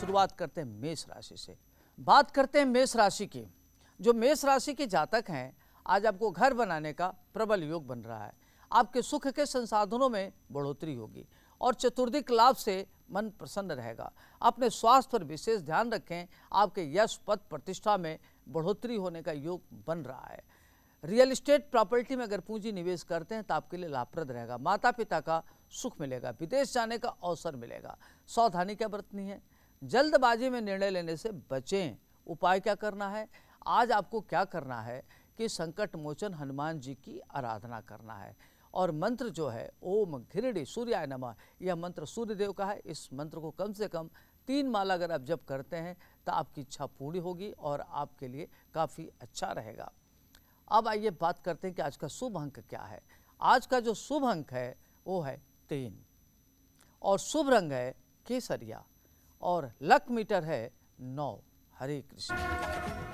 शुरुआत करते हैं मेष राशि से बात करते हैं मेष राशि की जो मेष राशि के जातक हैं आज आपको घर बनाने का प्रबल योग बन रहा है आपके सुख के संसाधनों में बढ़ोतरी होगी और चतुर्दिक लाभ से मन प्रसन्न रहेगा अपने स्वास्थ्य पर विशेष ध्यान रखें आपके यश पद प्रतिष्ठा में बढ़ोतरी होने का योग बन रहा है रियल इस्टेट प्रॉपर्टी में अगर पूंजी निवेश करते हैं तो आपके लिए लाभप्रद रहेगा माता पिता का सुख मिलेगा विदेश जाने का अवसर मिलेगा सावधानी क्या बरतनी है जल्दबाजी में निर्णय लेने से बचें उपाय क्या करना है आज आपको क्या करना है कि संकट मोचन हनुमान जी की आराधना करना है और मंत्र जो है ओम घिरडी सूर्याय नमः यह मंत्र सूर्यदेव का है इस मंत्र को कम से कम तीन माला अगर आप जब करते हैं तो आपकी इच्छा पूरी होगी और आपके लिए काफ़ी अच्छा रहेगा अब आइए बात करते हैं कि आज का शुभ अंक क्या है आज का जो शुभ अंक है वो है तीन और शुभ रंग है केसरिया और लक मीटर है नौ हरे कृष्ण